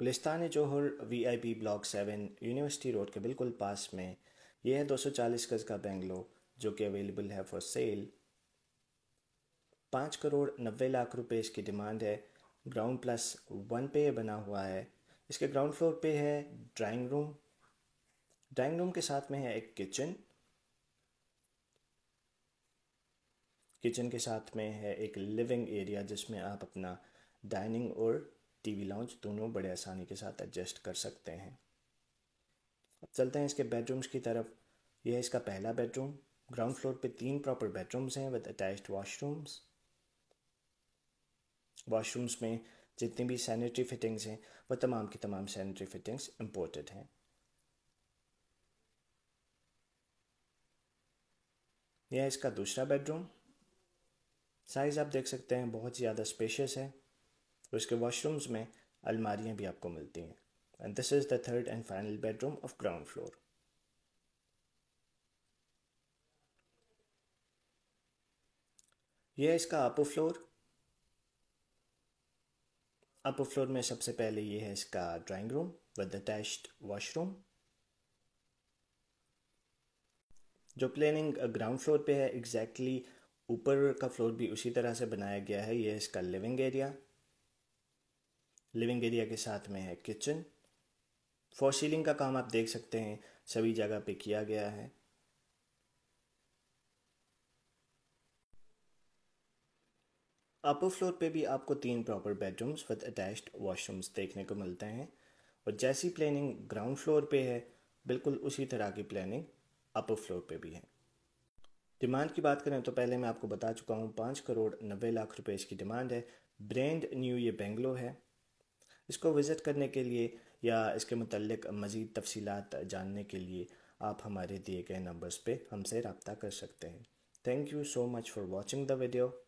गुलिस्तान I P block seven university road के बिल्कुल पास में यह है दो सौ चालीस गज का बेंगलो जो कि अवेलेबल है फॉर सेल पाँच करोड़ नब्बे लाख रुपए इसकी डिमांड है ग्राउंड प्लस वन पे बना हुआ है इसके ग्राउंड फ्लोर पे है ड्राइंग रूम ड्राइंग रूम के साथ में है एक किचन किचन के साथ में है एक लिविंग एरिया जिसमें आप अपना डाइनिंग और टीवी लाउंज दोनों बड़े आसानी के साथ एडजस्ट कर सकते हैं अब चलते हैं इसके बेडरूम्स की तरफ यह है इसका पहला बेडरूम ग्राउंड फ्लोर पे तीन प्रॉपर बेडरूम्स हैं विद अटैच वॉशरूम्स वॉशरूम्स में जितनी भी सैनिटरी फिटिंग्स हैं वह तमाम की तमाम सैनिटरी फिटिंग्स इम्पोर्टेड हैं यह इसका दूसरा बेडरूम साइज़ आप देख सकते हैं बहुत ज़्यादा स्पेशियस है और तो इसके वॉशरूम्स में अलमारियाँ भी आपको मिलती हैं and this is the third and final bedroom of ground floor यह है इसका अपो फ्लोर अपर फ्लोर में सबसे पहले यह है इसका drawing room with attached washroom जो प्लेनिंग ग्राउंड फ्लोर पे है एग्जैक्टली exactly ऊपर का फ्लोर भी उसी तरह से बनाया गया है यह इसका लिविंग एरिया लिविंग एरिया के साथ में है किचन फॉर सीलिंग का काम आप देख सकते हैं सभी जगह पे किया गया है अपर फ्लोर पे भी आपको तीन proper bedrooms with attached washrooms देखने को मिलते हैं और जैसी प्लानिंग ग्राउंड फ्लोर पे है बिल्कुल उसी तरह की प्लानिंग अपर फ्लोर पे भी है डिमांड की बात करें तो पहले मैं आपको बता चुका हूँ पाँच करोड़ नब्बे लाख रुपए इसकी डिमांड है ब्रांड न्यू ये बेंगलो है इसको विज़िट करने के लिए या इसके मतलब मज़ीद तफसीत जानने के लिए आप हमारे दिए गए नंबर्स पे हमसे रबता कर सकते हैं thank you so much for watching the video